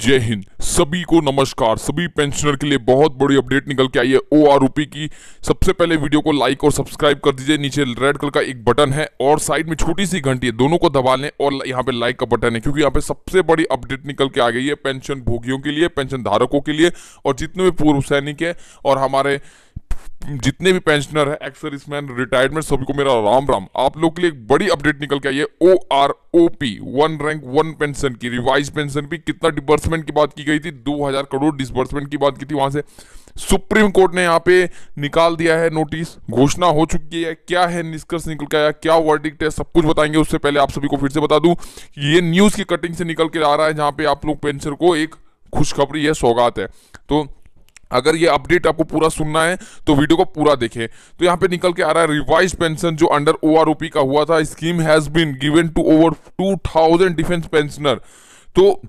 जय हिंद सभी को नमस्कार सभी पेंशनर के लिए बहुत बड़ी अपडेट निकल के आई है ओ आर की सबसे पहले वीडियो को लाइक और सब्सक्राइब कर दीजिए नीचे रेड कलर का एक बटन है और साइड में छोटी सी घंटी है दोनों को दबा लें और यहाँ पे लाइक का बटन है क्योंकि यहाँ पे सबसे बड़ी अपडेट निकल के आ गई है पेंशन भोगियों के लिए पेंशन धारकों के लिए और जितने भी पूर्व सैनिक है और हमारे जितने भी पेंशनर है एक्स सर्विसमैन रिटायरमेंट सभी को मेरा राम राम आप लोग के लिए एक बड़ी अपडेट निकल के आई है O R O P one rank one pension की रिवाइज पेंशन भी कितना डिबर्समेंट की बात की गई थी दो हजार करोड़ डिसबर्समेंट की बात की थी वहां से सुप्रीम कोर्ट ने यहाँ पे निकाल दिया है नोटिस घोषणा हो चुकी है क्या है निष्कर्ष निकल के आया क्या वर्डिक्ट है सब कुछ बताएंगे उससे पहले आप सभी को फिर से बता दूं ये न्यूज की कटिंग से निकल के आ रहा है जहां पे आप लोग पेंशन को एक खुशखबरी है सौगात है तो अगर ये अपडेट आपको पूरा सुनना है तो वीडियो को पूरा देखें तो यहाँ पे निकल के आ रहा है रिवाइज पेंशन जो अंडर ओ का हुआ था scheme has been given to over two thousand defence pensioner तो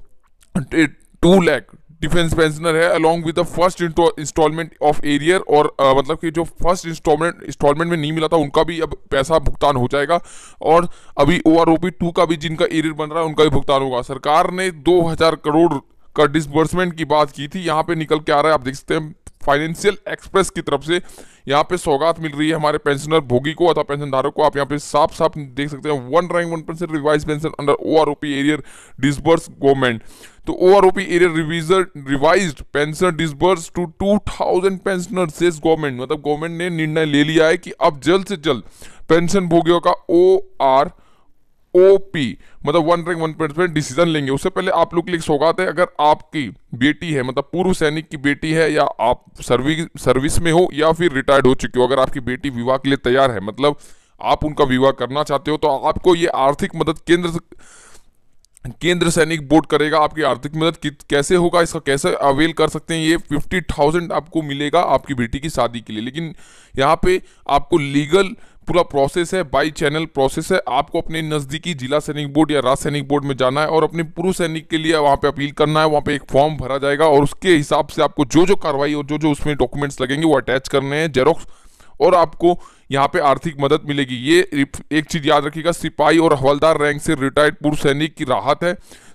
टू लाख डिफेंस पेंशनर है along with the first instalment of arrear और आ, मतलब कि जो फर्स्ट इंस्टॉलमेंट इंस्टॉलमेंट में नहीं मिला था उनका भी अब पैसा भुगतान हो जाएगा और अभी O R O P two का भी जिनका एरियर बन रहा है उनका भी भुगतान होगा सरकार ने 2000 करोड़ का डिसबर्समेंट की बात की थी यहाँ पे निकल के आ रहा है आप देख सकते हैं फाइनेंशियल एक्सप्रेस की तरफ से यहाँ पे सौगात मिल रही है हमारे पेंशनर भोगी को अथवा पेंशन धारक को आप यहाँ पे साफ साफ देख सकते हैं one rank one percent revise pension under O R O P arrear disburse government तो O R O P arrear revisor revise pension disburse to two thousand pensioners government मतलब गवर्नमेंट ने निर्णय ले लिया है कि अब जल्द से जल्द पेंशन भोगियों का ओ आर ओपी मतलब one rank one point decision लेंगे उससे पहले आप लोग के लिए सौगात है अगर आपकी बेटी है मतलब पूर्व सैनिक की बेटी है या आप सर्विस सर्विस में हो या फिर रिटायर्ड हो चुके हो अगर आपकी बेटी विवाह के लिए तैयार है मतलब आप उनका विवाह करना चाहते हो तो आपको ये आर्थिक मदद केंद्र केंद्र सैनिक बोर्ड करेगा आपकी आर्थिक मदद कैसे होगा इसका कैसे अवेल कर सकते हैं ये फिफ्टी थाउजेंड आपको मिलेगा आपकी बेटी की शादी के लिए लेकिन यहाँ पे आपको लीगल पूरा प्रोसेस है बाई चैनल प्रोसेस है आपको अपने नज़दीकी जिला सैनिक बोर्ड या राज्य सैनिक बोर्ड में जाना है और अपने पूर्व सैनिक के लिए वहां पे अपील करना है वहां पे एक फॉर्म भरा जाएगा और उसके हिसाब से आपको जो जो कार्रवाई और जो जो उसमें डॉक्यूमेंट्स लगेंगे वो अटैच करने हैं जेरोक्स और आपको यहाँ पे आर्थिक मदद मिलेगी ये एक चीज़ याद रखिएगा सिपाही और हवलदार रैंक से रिटायर्ड पूर्व सैनिक की राहत है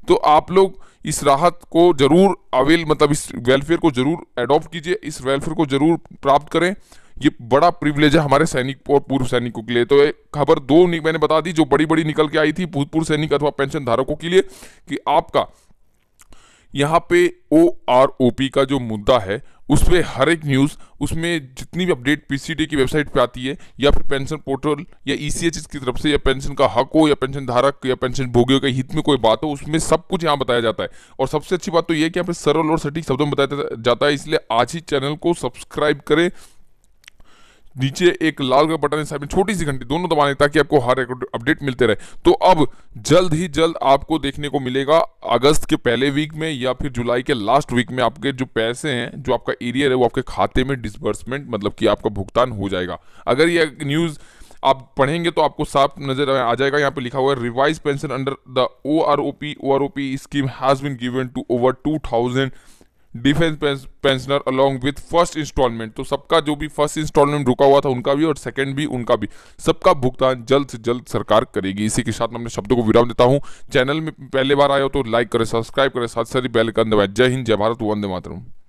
तो आप लोग इस राहत को ज़रूर अवेल मतलब इस वेलफेयर को ज़रूर एडॉप्ट कीजिए इस वेलफेयर को ज़रूर प्राप्त करें ये बड़ा प्रिविलेज है हमारे सैनिक और पूर्व सैनिकों के लिए तो खबर दो मैंने बता दी जो बड़ी बड़ी निकल के आई थी भूतपूर्व सैनिक अथवा पेंशन धारकों के लिए कि आपका यहाँ पे ओ आर ओ पी का जो मुद्दा है उस पर हर एक न्यूज़ उसमें जितनी भी अपडेट पीसीडी की वेबसाइट पे आती है या फिर पेंशन पोर्टल या ई e की तरफ से या पेंशन का हक हो या पेंशन धारक या पेंशन भोगियों के हित में कोई बात हो उसमें सब कुछ यहाँ बताया जाता है और सबसे अच्छी बात तो ये कि यहाँ पे सरल और सटीक शब्दों में बताया जाता है इसलिए आज ही चैनल को सब्सक्राइब करें नीचे एक लाल का बटन है छोटी सी घंटी दोनों दबाने ताकि आपको हर अपडेट मिलते रहे तो अब जल्द ही जल्द आपको देखने को मिलेगा अगस्त के पहले वीक में या फिर जुलाई के लास्ट वीक में आपके जो पैसे हैं जो आपका एरियर है वो आपके खाते में डिसबर्समेंट मतलब कि आपका भुगतान हो जाएगा अगर ये न्यूज़ आप पढ़ेंगे तो आपको साफ नजर आ जाएगा यहाँ पे लिखा हुआ है revise pension under the O R O P O R O P scheme has been given to over two thousand defence pensioner along with first instalment तो सबका जो भी फर्स्ट इंस्टॉलमेंट रुका हुआ था उनका भी और सेकंड भी उनका भी सबका भुगतान जल्द से जल्द सरकार करेगी इसी के साथ मैं अपने शब्दों को विराम देता हूँ चैनल में पहले बार आया हो तो लाइक करें सब्सक्राइब करें साथ ही बेल कर दबाए जय हिंद जय भारत वंदे मातरम